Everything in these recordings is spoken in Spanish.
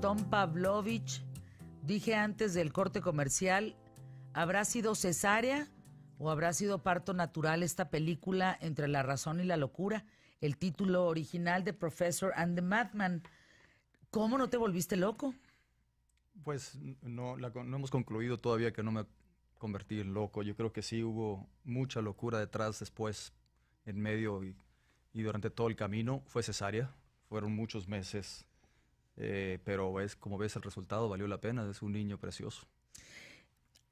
Tom Pavlovich, dije antes del corte comercial, ¿habrá sido cesárea o habrá sido parto natural esta película entre la razón y la locura? El título original de Professor and the Madman. ¿Cómo no te volviste loco? Pues no, no hemos concluido todavía que no me convertí en loco. Yo creo que sí hubo mucha locura detrás, después, en medio y, y durante todo el camino. Fue cesárea. Fueron muchos meses eh, pero es como ves el resultado valió la pena, es un niño precioso.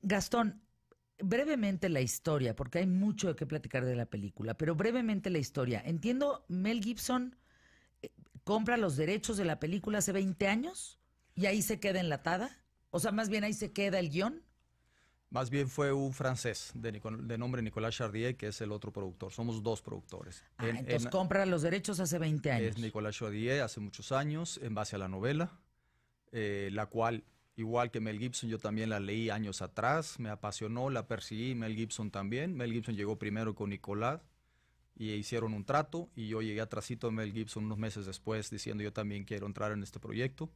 Gastón, brevemente la historia, porque hay mucho de platicar de la película, pero brevemente la historia. Entiendo, Mel Gibson eh, compra los derechos de la película hace 20 años y ahí se queda enlatada. O sea, más bien ahí se queda el guión. Más bien fue un francés de, nombre Nicolas Chardier, que es el otro productor. Somos dos productores. Ah, entonces compra los derechos hace 20 años. Es Nicolas Chardier hace muchos años, en base a la novela, eh, la cual, igual que Mel Gibson, yo también la leí años atrás, me apasionó, la perseguí, Mel Gibson también. Mel Gibson llegó primero con Nicolás y hicieron un trato y yo llegué a de Mel Gibson unos meses después diciendo yo también quiero entrar en este proyecto.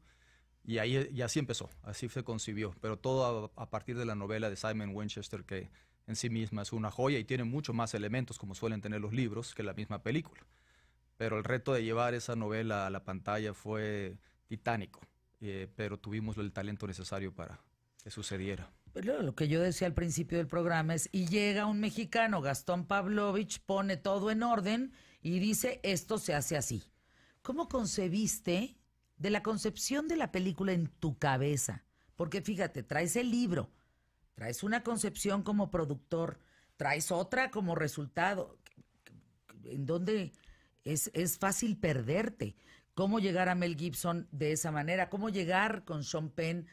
Y, así empezó, así se concibió, pero todo a, partir de la novela de Simon Winchester, que en sí misma es una joya y tiene mucho más elementos, como suelen tener los libros, que la misma película. Pero el reto de llevar esa novela a la pantalla fue titánico, eh, pero tuvimos el talento necesario para que sucediera. Pero pues lo que yo decía al principio del programa es, y llega un mexicano, Gastón Pavlovich, pone todo en orden y dice, esto se hace así. ¿Cómo concebiste de la concepción de la película en tu cabeza. Porque fíjate, traes el libro, traes una concepción como productor, traes otra como resultado, en donde es, fácil perderte. ¿Cómo llegar a Mel Gibson de esa manera? ¿Cómo llegar con Sean Penn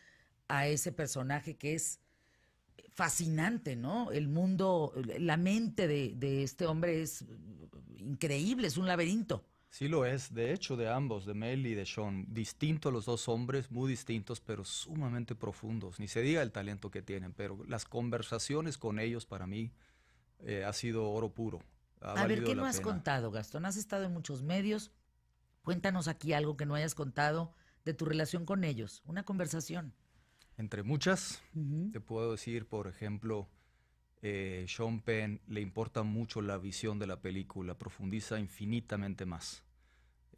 a ese personaje que es fascinante, ¿no? El mundo, la mente de este hombre es increíble, es un laberinto. Sí lo es, de hecho, de ambos, de Mel y de Sean. Distintos los dos hombres, muy distintos, pero sumamente profundos. Ni se diga el talento que tienen, pero las conversaciones con ellos para mí eh, ha sido oro puro. a ver, ¿qué no has contado, Gastón? Has estado en muchos medios. Cuéntanos aquí algo que no hayas contado de tu relación con ellos, una conversación. Entre muchas, te puedo decir, por ejemplo, eh, Sean Penn le importa mucho la visión de la película, profundiza infinitamente más.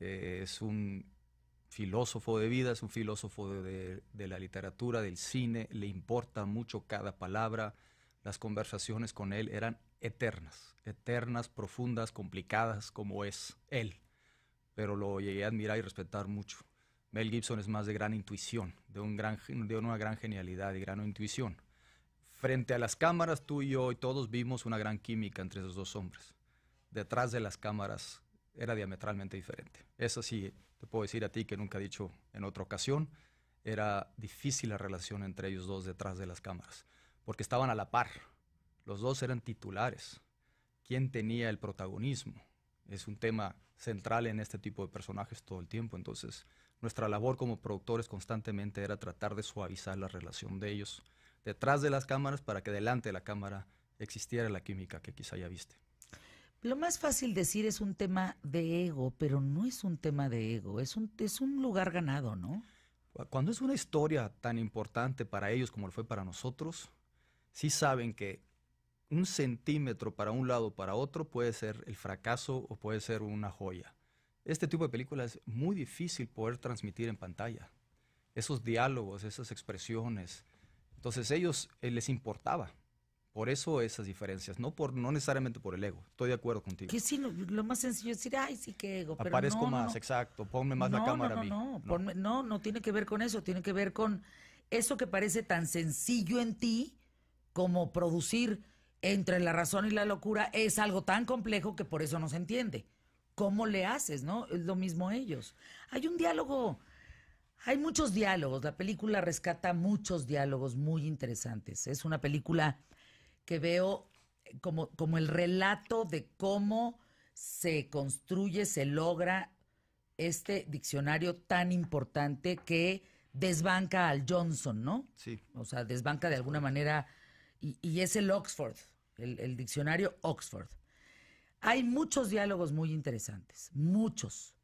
Eh, es un filósofo de vida, es un filósofo de, la literatura, del cine, le importa mucho cada palabra. Las conversaciones con él eran eternas, eternas, profundas, complicadas, como es él. Pero lo llegué a admirar y respetar mucho. Mel Gibson es más de gran intuición, de, de una gran genialidad y gran intuición frente a las cámaras, tú y yo y todos vimos una gran química entre esos dos hombres. Detrás de las cámaras era diametralmente diferente. Eso sí, te puedo decir a ti que nunca he dicho en otra ocasión, era difícil la relación entre ellos dos detrás de las cámaras, porque estaban a la par. Los dos eran titulares. ¿Quién tenía el protagonismo? Es un tema central en este tipo de personajes todo el tiempo. Entonces, nuestra labor como productores constantemente era tratar de suavizar la relación de ellos detrás de las cámaras para que delante de la cámara existiera la química que quizá ya viste. Lo más fácil decir es un tema de ego, pero no es un tema de ego, es un, es un lugar ganado, ¿no? Cuando es una historia tan importante para ellos como lo fue para nosotros, sí saben que un centímetro para un lado o para otro puede ser el fracaso o puede ser una joya. Este tipo de películas es muy difícil poder transmitir en pantalla. Esos diálogos, esas expresiones, entonces ellos eh, les importaba. Por eso esas diferencias, no por no necesariamente por el ego. Estoy de acuerdo contigo. Que sí, lo, más sencillo es decir, ay, sí que ego. Pero Aparezco más, exacto. Ponme más la cámara a mí. No, no, no tiene que ver con eso. Tiene que ver con eso que parece tan sencillo en ti como producir entre la razón y la locura es algo tan complejo que por eso no se entiende. ¿Cómo le haces, no? Es lo mismo ellos. Hay un diálogo hay muchos diálogos, la película rescata muchos diálogos muy interesantes. Es una película que veo eh, como, como el relato de cómo se construye, se logra este diccionario tan importante que desbanca al Johnson, ¿no? Sí. O sea, desbanca de alguna manera, y, es el Oxford, el, el, diccionario Oxford. Hay muchos diálogos muy interesantes, muchos.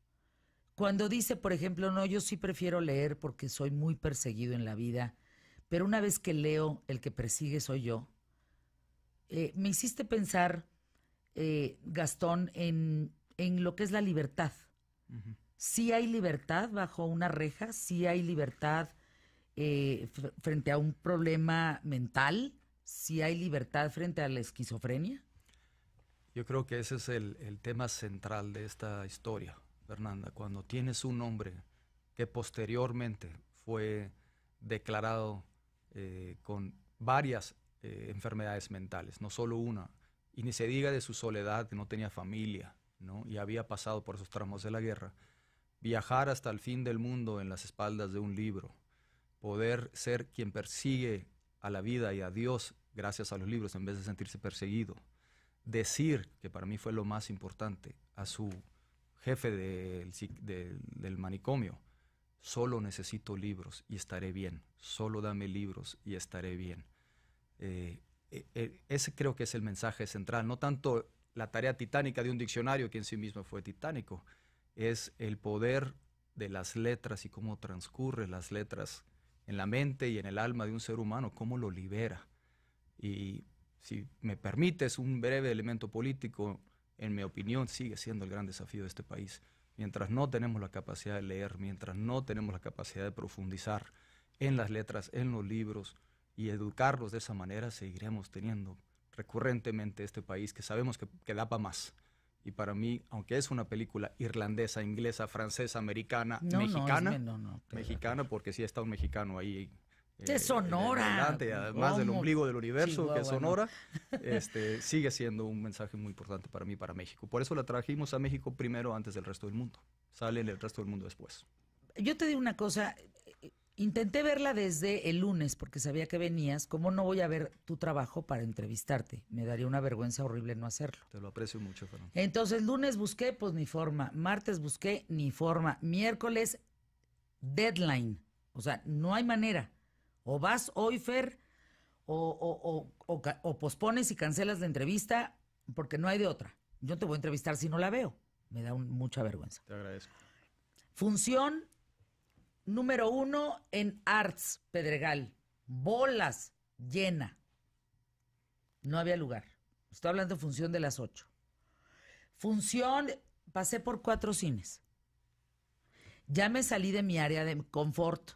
Cuando dice, por ejemplo, no, yo sí prefiero leer porque soy muy perseguido en la vida, pero una vez que leo, el que persigue soy yo. Eh, me hiciste pensar, eh, Gastón, en, lo que es la libertad. Si sí hay libertad bajo una reja, si sí hay libertad eh, frente a un problema mental, si sí hay libertad frente a la esquizofrenia. Yo creo que ese es el tema central de esta historia. Fernanda, cuando tienes un hombre que posteriormente fue declarado eh, con varias eh, enfermedades mentales, no solo una, y ni se diga de su soledad, que no tenía familia, ¿no? y había pasado por esos tramos de la guerra, viajar hasta el fin del mundo en las espaldas de un libro, poder ser quien persigue a la vida y a Dios gracias a los libros en vez de sentirse perseguido, decir, que para mí fue lo más importante, a su jefe del, del, manicomio, solo necesito libros y estaré bien, solo dame libros y estaré bien. Eh, eh, eh, ese creo que es el mensaje central, no tanto la tarea titánica de un diccionario que en sí mismo fue titánico, es el poder de las letras y cómo transcurren las letras en la mente y en el alma de un ser humano, cómo lo libera. Y si me permites un breve elemento político, en mi opinión, sigue siendo el gran desafío de este país. Mientras no tenemos la capacidad de leer, mientras no tenemos la capacidad de profundizar en las letras, en los libros y educarlos de esa manera, seguiremos teniendo recurrentemente este país que sabemos que, da para más. Y para mí, aunque es una película irlandesa, inglesa, francesa, americana, mexicana, mexicana, porque sí está un mexicano ahí que eh, Sonora. además del ombligo del universo, que es Sonora, este, sigue siendo un mensaje muy importante para mí, para México. Por eso la trajimos a México primero antes del resto del mundo. Sale el resto del mundo después. Yo te digo una cosa, intenté verla desde el lunes porque sabía que venías. ¿Cómo no voy a ver tu trabajo para entrevistarte? Me daría una vergüenza horrible no hacerlo. Te lo aprecio mucho, Fernando. Entonces, lunes busqué, pues ni forma. Martes busqué, ni forma. Miércoles, deadline. O sea, no hay manera. O vas hoy, o, o, o, pospones y cancelas la entrevista porque no hay de otra. Yo te voy a entrevistar si no la veo. Me da mucha vergüenza. Te agradezco. Función número uno en Arts Pedregal. Bolas llena. No había lugar. Estoy hablando de función de las ocho. Función, pasé por cuatro cines. Ya me salí de mi área de confort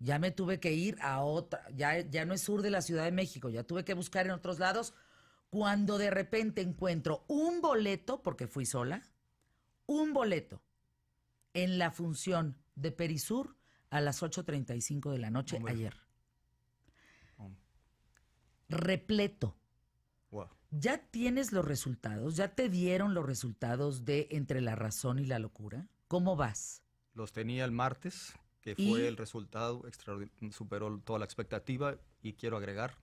ya me tuve que ir a otra, ya, ya no es sur de la Ciudad de México, ya tuve que buscar en otros lados, cuando de repente encuentro un boleto, porque fui sola, un boleto en la función de Perisur a las 8.35 de la noche ayer. Repleto. ¿Ya tienes los resultados? ¿Ya te dieron los resultados de Entre la Razón y la Locura? ¿Cómo vas? Los tenía el martes, que fue el resultado extraordinario, superó toda la expectativa y quiero agregar,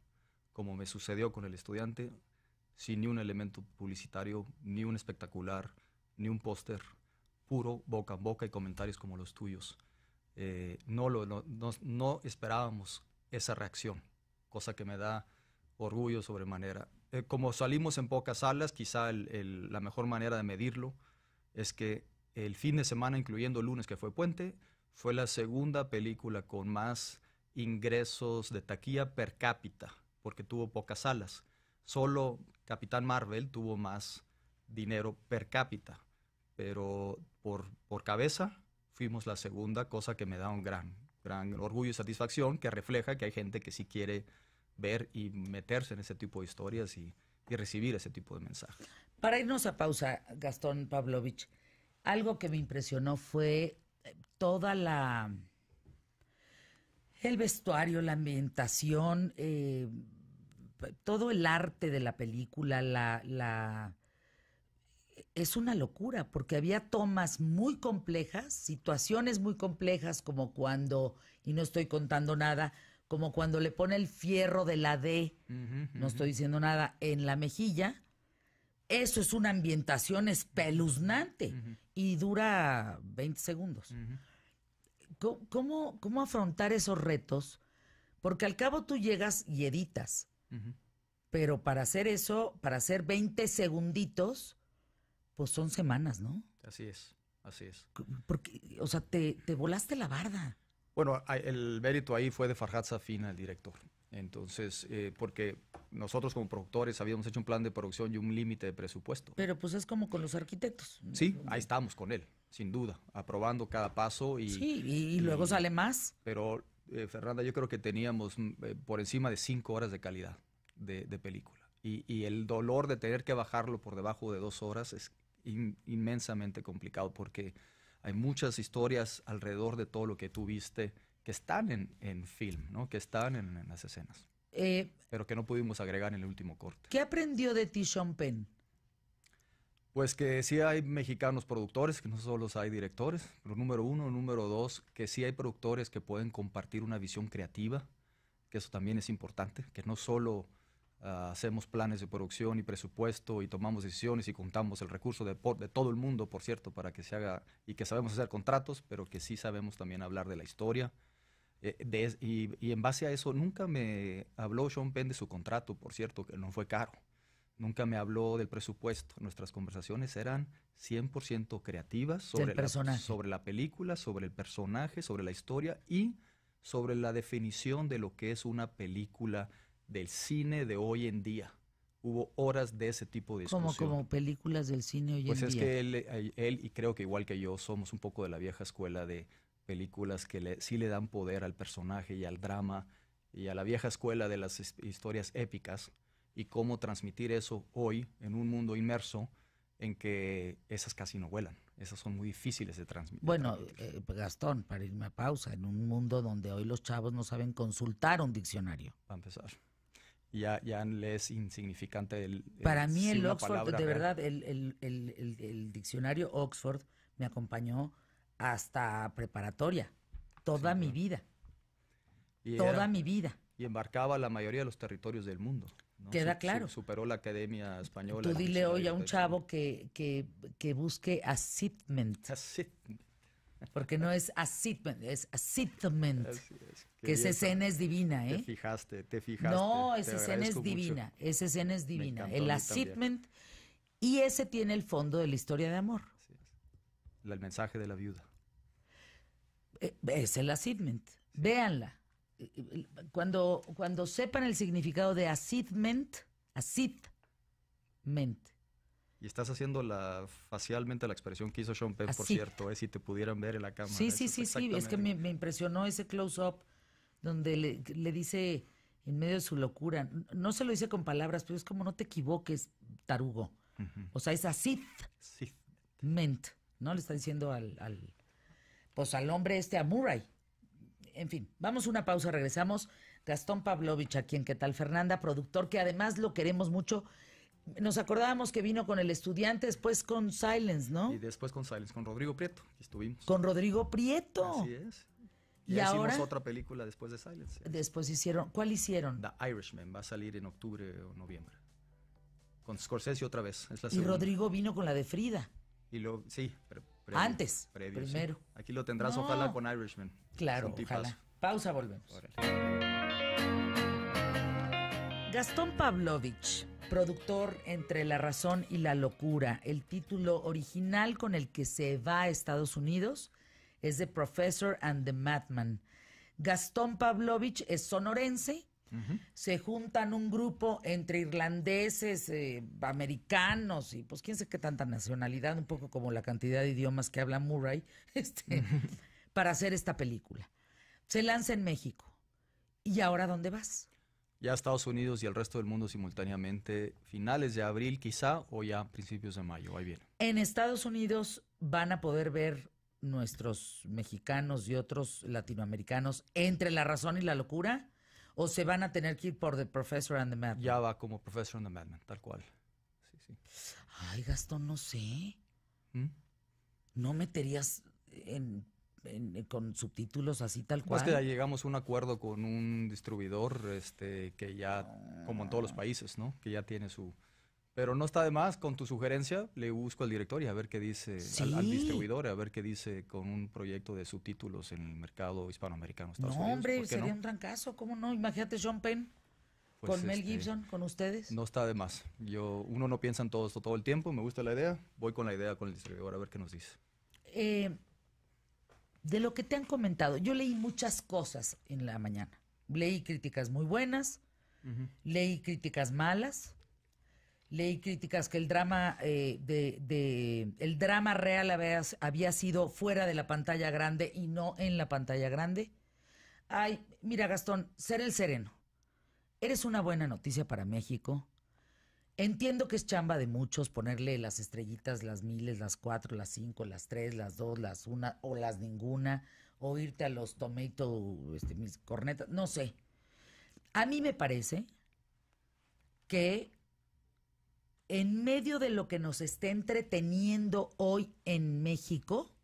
como me sucedió con el estudiante, sin ni un elemento publicitario, ni un espectacular, ni un póster, puro boca a boca y comentarios como los tuyos. Eh, no, no, esperábamos esa reacción, cosa que me da orgullo sobremanera. Eh, como salimos en pocas salas, quizá la mejor manera de medirlo es que el fin de semana, incluyendo el lunes que fue puente, fue la segunda película con más ingresos de taquilla per cápita, porque tuvo pocas salas. Solo Capitán Marvel tuvo más dinero per cápita, pero por, por cabeza fuimos la segunda, cosa que me da un gran, gran orgullo y satisfacción, que refleja que hay gente que sí quiere ver y meterse en ese tipo de historias y, y recibir ese tipo de mensajes. Para irnos a pausa, Gastón Pavlovich, algo que me impresionó fue toda la el vestuario, la ambientación, eh, todo el arte de la película, la, es una locura porque había tomas muy complejas, situaciones muy complejas como cuando y no estoy contando nada, como cuando le pone el fierro de la D, no estoy diciendo nada en la mejilla eso es una ambientación espeluznante y dura 20 segundos. ¿Cómo, afrontar esos retos? Porque al cabo tú llegas y editas. Pero para hacer eso, para hacer 20 segunditos, pues son semanas, ¿no? Así es, así es. Porque, o sea, te, volaste la barda. Bueno, el mérito ahí fue de Farhad Safina, el director. Entonces, eh, porque nosotros como productores habíamos hecho un plan de producción y un límite de presupuesto. Pero pues es como con los arquitectos. Sí, ahí estamos con él, sin duda, aprobando cada paso y... Sí, y, luego sale más. Pero, eh, Fernanda, yo creo que teníamos mm, eh, por encima de cinco horas de calidad de, película. Y, el dolor de tener que bajarlo por debajo de dos horas es inmensamente complicado porque hay muchas historias alrededor de todo lo que tú viste que están en, en film, ¿no? que están en, las escenas. Eh, pero que no pudimos agregar en el último corte. ¿Qué aprendió de ti Sean Penn? Pues que sí hay mexicanos productores, que no solo hay directores, pero número uno, número dos, que sí hay productores que pueden compartir una visión creativa, que eso también es importante, que no solo ah, hacemos planes de producción y presupuesto y tomamos decisiones y contamos el recurso de, de, todo el mundo, por cierto, para que se haga y que sabemos hacer contratos, pero que sí sabemos también hablar de la historia, eh, y, en base a eso, nunca me habló Sean Penn de su contrato, por cierto, que no fue caro. Nunca me habló del presupuesto. Nuestras conversaciones eran 100% creativas sobre la, sobre la película, sobre el personaje, sobre la historia y sobre la definición de lo que es una película del cine de hoy en día. Hubo horas de ese tipo de discusión. Como, películas del cine hoy pues en día. Pues es que eh, él, y creo que igual que yo, somos un poco de la vieja escuela de películas que le, sí le dan poder al personaje y al drama y a la vieja escuela de las historias épicas y cómo transmitir eso hoy en un mundo inmerso en que esas casi no vuelan. Esas son muy difíciles de transmitir. Bueno, eh, pues, Gastón, para irme a pausa, en un mundo donde hoy los chavos no saben consultar un diccionario. Para empezar. Ya, ya le es insignificante el... para mí el Oxford, de verdad, el, el, el diccionario Oxford me acompañó hasta preparatoria, toda mi vida. toda mi vida. Y embarcaba la mayoría de los territorios del mundo. Queda claro. superó la Academia Española. Tú dile hoy a un chavo que, que, busque asitment. Porque no es asitment, es asitment. que esa escena es divina, ¿eh? Te fijaste, te fijaste. No, esa escena es divina, esa escena es divina. El asitment, y ese tiene el fondo de la historia de amor el mensaje de la viuda. Eh, es el acidment. Véanla. Cuando, cuando sepan el significado de acidment, ment. Y estás haciendo la facialmente la expresión que hizo Sean Penn, por cierto, es eh, si te pudieran ver en la cámara. Sí, sí, sí, sí. Es que me, impresionó ese close-up donde le, dice en medio de su locura. No se lo dice con palabras, pero es como no te equivoques, tarugo. O sea, es acidment. Ment. ¿no? Le está diciendo al, al, pues al hombre este, a Murray. En fin, vamos una pausa, regresamos. Gastón Pavlovich, a quien ¿Qué tal Fernanda? Productor que además lo queremos mucho. Nos acordábamos que vino con el estudiante, después con Silence, ¿no? Y después con Silence, con Rodrigo Prieto, estuvimos. Con Rodrigo Prieto. Así es. Y, ahora, hicimos otra película después de Silence. Después hicieron, ¿cuál hicieron? The Irishman, va a salir en octubre o noviembre. Con Scorsese otra vez. y Rodrigo vino con la de Frida. Y lo, sí, pero antes. primero. Aquí lo tendrás, ojalá, con Irishman. Claro, ojalá. Pausa, volvemos. Gastón Pavlovich, productor entre La Razón y la Locura, el título original con el que se va a Estados Unidos es The Professor and the Madman. Gastón Pavlovich es sonorense, se juntan un grupo entre irlandeses, eh, americanos y pues quién sé qué tanta nacionalidad, un poco como la cantidad de idiomas que habla Murray, este, para hacer esta película. Se lanza en México. ¿Y ahora dónde vas? Ya Estados Unidos y el resto del mundo simultáneamente, finales de abril quizá o ya principios de mayo, ahí bien. En Estados Unidos van a poder ver nuestros mexicanos y otros latinoamericanos entre la razón y la locura o se van a tener que ir por The Professor and the Madman. Ya va como Professor and the Madman, tal cual. Sí, sí. Ay, Gastón, no sé. ¿Mm? ¿No meterías en con subtítulos así tal cual. Pues que ya llegamos a un acuerdo con un distribuidor este, que ya, como en todos los ah. países, ¿no? Que ya tiene su, pero no está de más, con tu sugerencia le busco al director y a ver qué dice, al, distribuidor, a ver qué dice con un proyecto de subtítulos en el mercado hispanoamericano. no, hombre, sería un un caso ¿cómo no? Imagínate John Penn. Pues, con Mel este, Gibson, con ustedes. No está de más. Yo, uno no piensa en todo esto todo el tiempo, me gusta la idea, voy con la idea con el distribuidor a ver qué nos dice. Eh, de lo que te han comentado, yo leí muchas cosas en la mañana. Leí críticas muy buenas, leí críticas malas Leí críticas que el drama eh, de, el drama real había, había, sido fuera de la pantalla grande y no en la pantalla grande. Ay, mira Gastón, ser el sereno. Eres una buena noticia para México. Entiendo que es chamba de muchos ponerle las estrellitas, las miles, las cuatro, las cinco, las tres, las dos, las una o las ninguna, o irte a los tomato, este, mis cornetas, no sé. A mí me parece que en medio de lo que nos está entreteniendo hoy en México,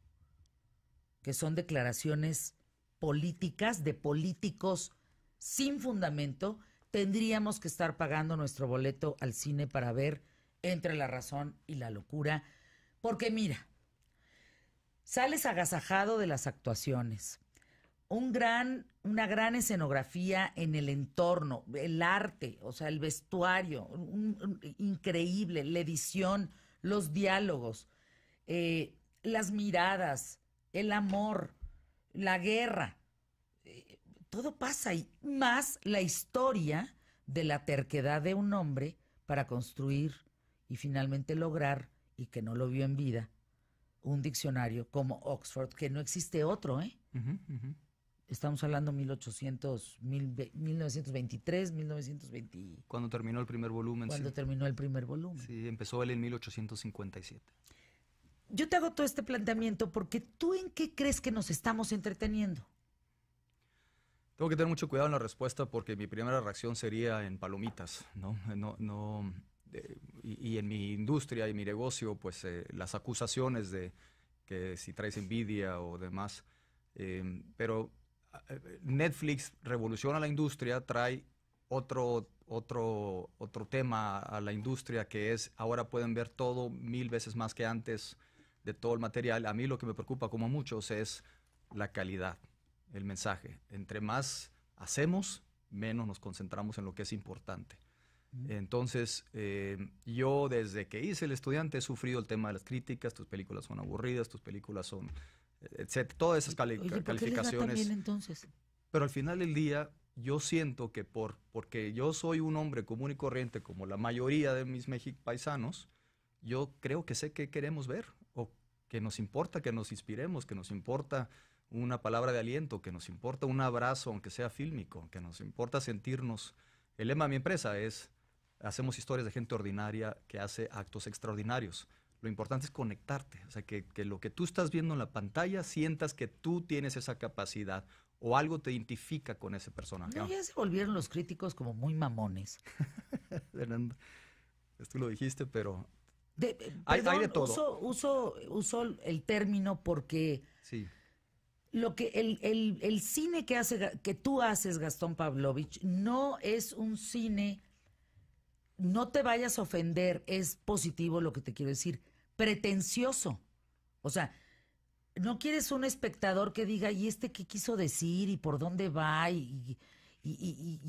que son declaraciones políticas de políticos sin fundamento, tendríamos que estar pagando nuestro boleto al cine para ver entre la razón y la locura. Porque mira, sales agasajado de las actuaciones. Un gran una gran escenografía en el entorno, el arte, o sea, el vestuario, increíble, la edición, los diálogos, eh, las miradas, el amor, la guerra, eh, todo pasa y más la historia de la terquedad de un hombre para construir y finalmente lograr, y que no lo vio en vida, un diccionario como Oxford, que no existe otro, ¿eh? Estamos hablando 1800, 1923, 1920. Cuando terminó el primer volumen. Cuando terminó el primer volumen. Sí, empezó él en 1857. Yo te hago todo este planteamiento porque tú en qué crees que nos estamos entreteniendo. Tengo que tener mucho cuidado en la respuesta porque mi primera reacción sería en palomitas, ¿no? y, en mi industria y mi negocio, pues eh, las acusaciones de que si traes envidia o demás. Eh, pero Netflix revoluciona la industria, trae otro, otro, otro tema a la industria que es ahora pueden ver todo mil veces más que antes de todo el material. A mí lo que me preocupa, como a muchos, es la calidad, el mensaje. Entre más hacemos, menos nos concentramos en lo que es importante. Entonces, eh, yo desde que hice el estudiante he sufrido el tema de las críticas, tus películas son aburridas, tus películas son todas esas calificaciones. entonces? Pero al final del día, yo siento que por, porque yo soy un hombre común y corriente, como la mayoría de mis paisanos, yo creo que sé qué queremos ver, o que nos importa que nos inspiremos, que nos importa una palabra de aliento, que nos importa un abrazo, aunque sea fílmico, que nos importa sentirnos. El lema de mi empresa es, hacemos historias de gente ordinaria que hace actos extraordinarios. Lo importante es conectarte, o sea, que, lo que tú estás viendo en la pantalla sientas que tú tienes esa capacidad o algo te identifica con ese personaje. ya se volvieron los críticos como muy mamones. Fernando, tú lo dijiste, pero... Eh, hay, de todo. Uso, uso, el término porque... Sí. Lo que el, el cine que, hace, que tú haces, Gastón Pavlovich, no es un cine no te vayas a ofender, es positivo lo que te quiero decir pretencioso. O sea, no quieres un espectador que diga, ¿y este qué quiso decir? ¿Y por dónde va? Y,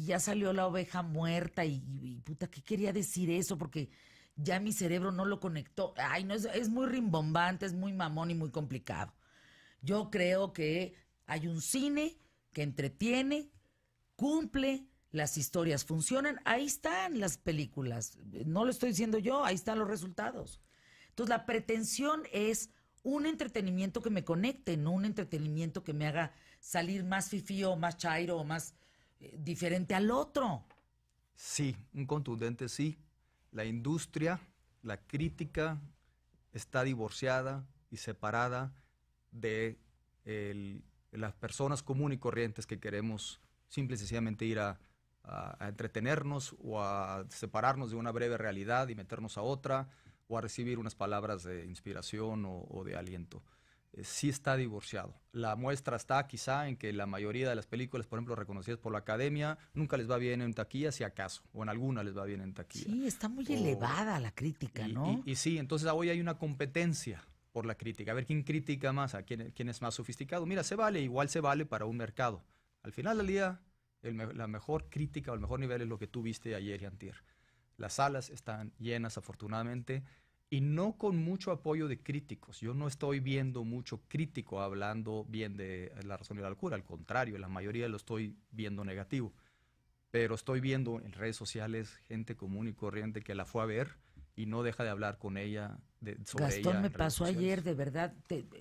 ya salió la oveja muerta y, puta, ¿qué quería decir eso? Porque ya mi cerebro no lo conectó. Ay, no, es, es muy rimbombante, es muy mamón y muy complicado. Yo creo que hay un cine que entretiene, cumple, las historias funcionan, ahí están las películas. No lo estoy diciendo yo, ahí están los resultados. Entonces la pretensión es un entretenimiento que me conecte, no un entretenimiento que me haga salir más o más chairo o más eh, diferente al otro. Sí, un contundente sí. La industria, la crítica está divorciada y separada de las personas comunes y corrientes que queremos simple y sencillamente ir a entretenernos o a separarnos de una breve realidad y meternos a otra o a recibir unas palabras de inspiración o, de aliento. Eh, sí está divorciado. La muestra está quizá en que la mayoría de las películas, por ejemplo, reconocidas por la academia, nunca les va bien en taquilla, si acaso, o en alguna les va bien en taquilla. Sí, está muy elevada la crítica, ¿no? Y, sí, entonces hoy hay una competencia por la crítica. A ver quién critica más, a quién, es más sofisticado. Mira, se vale, igual se vale para un mercado. Al final del día, la mejor crítica o el mejor nivel es lo que tú viste ayer y antier. Las salas están llenas, afortunadamente, y no con mucho apoyo de críticos. Yo no estoy viendo mucho crítico hablando bien de eh, la razón y la locura. Al contrario, la mayoría lo estoy viendo negativo. Pero estoy viendo en redes sociales gente común y corriente que la fue a ver y no deja de hablar con ella de, sobre Gastón me pasó ayer, de verdad.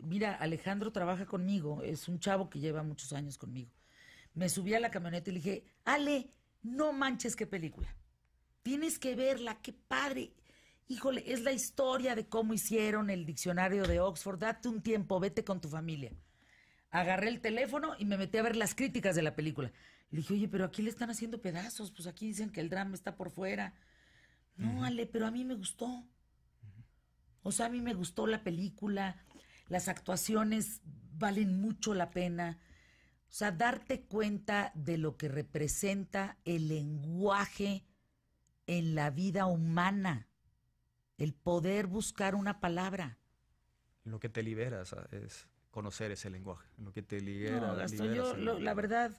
mira, Alejandro trabaja conmigo, es un chavo que lleva muchos años conmigo. Me subí a la camioneta y le dije, Ale, no manches qué película. Tienes que verla, qué padre. Híjole, es la historia de cómo hicieron el diccionario de Oxford. Date un tiempo, vete con tu familia. Agarré el teléfono y me metí a ver las críticas de la película. Le dije, oye, pero aquí le están haciendo pedazos, pues aquí dicen que el drama está por fuera. No, Ale, pero a mí me gustó. O sea, a mí me gustó la película, las actuaciones valen mucho la pena. O sea, darte cuenta de lo que representa el lenguaje en la vida humana, el poder buscar una palabra. Lo que te libera es conocer ese lenguaje, lo que te libera. No, yo, la verdad,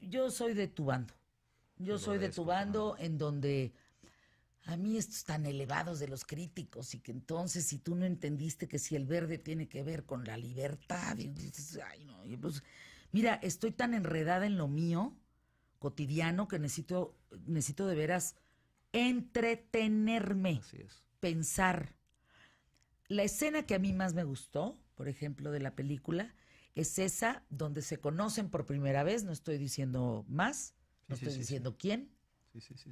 yo soy de tu bando. Yo soy de tu bando en donde a mí estos tan elevados de los críticos y que entonces si tú no entendiste que si el verde tiene que ver con la libertad, pues, mira, estoy tan enredada en lo mío cotidiano que necesito, necesito de veras entretenerme, pensar. La escena que a mí más me gustó, por ejemplo, de la película, es esa donde se conocen por primera vez, no estoy diciendo más, no estoy diciendo quién. Sí, sí, sí,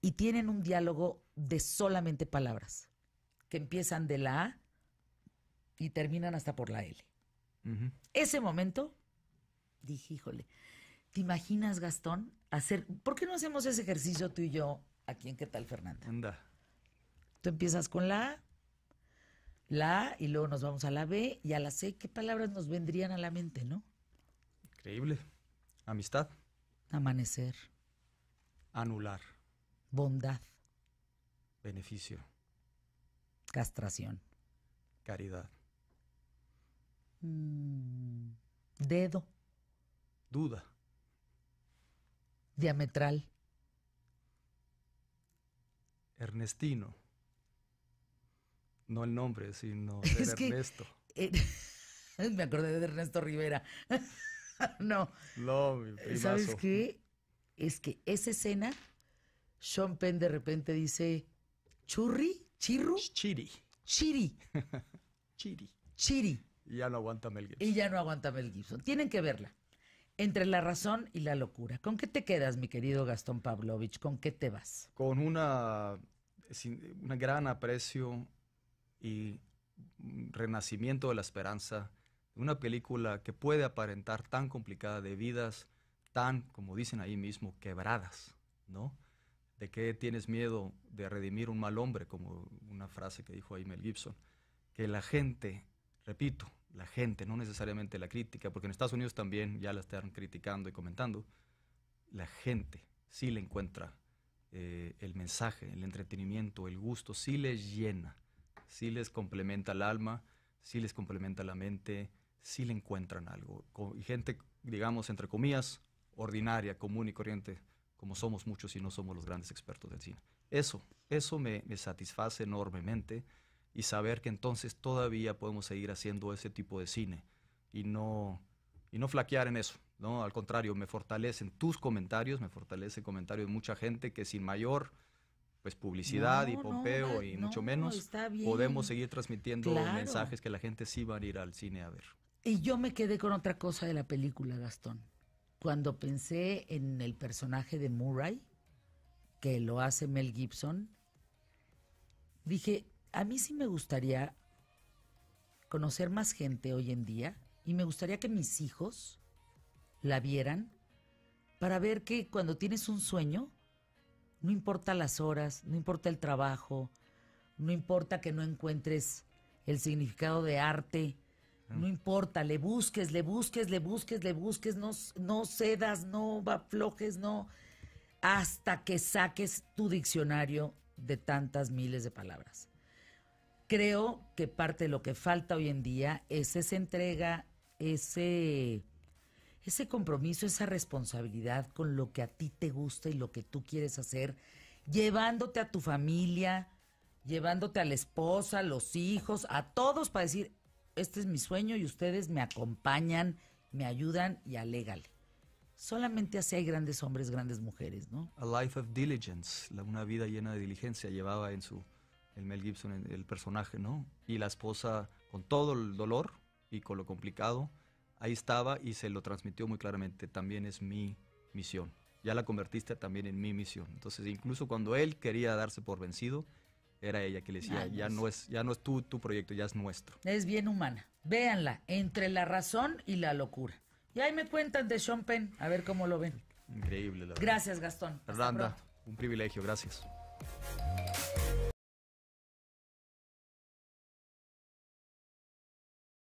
Y tienen un diálogo de solamente palabras, que empiezan de la A y terminan hasta por la L. Ese momento, dije, híjole, ¿Te imaginas, Gastón, hacer... ¿Por qué no hacemos ese ejercicio tú y yo aquí en qué tal, Fernanda? Anda. Tú empiezas con la A, la A y luego nos vamos a la B y a la C. ¿Qué palabras nos vendrían a la mente, no? Increíble. Amistad. Amanecer. Anular. Bondad. Beneficio. Castración. Caridad. Mm, dedo. Duda diametral. Ernestino. No el nombre, sino Ernesto. Eh, me acordé de Ernesto Rivera. no. No, ¿Sabes qué? Es que esa escena, Sean Penn de repente dice, ¿churri? ¿Chirru? Chiri. Chiri. Chiri. Chiri. Y ya no aguanta Mel Gibson. Y ya no aguanta Mel Gibson. Tienen que verla. Entre la razón y la locura. ¿Con qué te quedas, mi querido Gastón Pavlovich? ¿Con qué te vas? Con una, gran aprecio y renacimiento de la esperanza. Una película que puede aparentar tan complicada de vidas, tan, como dicen ahí mismo, quebradas, ¿no? ¿De qué tienes miedo de redimir un mal hombre? Como una frase que dijo ahí Gibson. Que la gente, repito, la gente, no necesariamente la crítica, porque en Estados Unidos también ya la están criticando y comentando, la gente sí le encuentra eh, el mensaje, el entretenimiento, el gusto, sí les llena, sí les complementa el alma, sí les complementa la mente, sí le encuentran algo. Y gente, digamos, entre comillas, ordinaria, común y corriente, como somos muchos y no somos los grandes expertos del cine. Eso, eso me, me satisface enormemente y saber que entonces todavía podemos seguir haciendo ese tipo de cine y no, y no flaquear en eso. ¿no? Al contrario, me fortalecen tus comentarios, me fortalece comentarios de mucha gente que sin mayor pues publicidad y pompeo y mucho menos podemos seguir transmitiendo mensajes que la gente sí va a ir al cine a ver. Y yo me quedé con otra cosa de la película, Gastón. Cuando pensé en el personaje de Murray, que lo hace Mel Gibson, dije, a mí sí me gustaría conocer más gente hoy en día y me gustaría que mis hijos la vieran para ver que cuando tienes un sueño, no importa las horas, no importa el trabajo, no importa que no encuentres el significado de arte, no importa, le busques, le busques, le busques, le busques, no, no cedas, no aflojes, no, hasta que saques tu diccionario de tantas miles de palabras creo que parte de lo que falta hoy en día es esa entrega, ese, ese compromiso, esa responsabilidad con lo que a ti te gusta y lo que tú quieres hacer, llevándote a tu familia, llevándote a la esposa, los hijos, a todos para decir, este es mi sueño y ustedes me acompañan, me ayudan y alégale. Solamente así hay grandes hombres, grandes mujeres, ¿no? A life of diligence, una vida llena de diligencia llevaba en su el Mel Gibson, el, personaje, ¿no? Y la esposa, con todo el dolor y con lo complicado, ahí estaba y se lo transmitió muy claramente, también es mi misión. Ya la convertiste también en mi misión. Entonces, incluso cuando él quería darse por vencido, era ella que le decía, ya, no es, ya no es tu, tu proyecto, ya es nuestro. Es bien humana. Véanla, entre la razón y la locura. Y ahí me cuentan de Sean Penn, a ver cómo lo ven. Increíble, la verdad. Gracias, Gastón. un privilegio, gracias.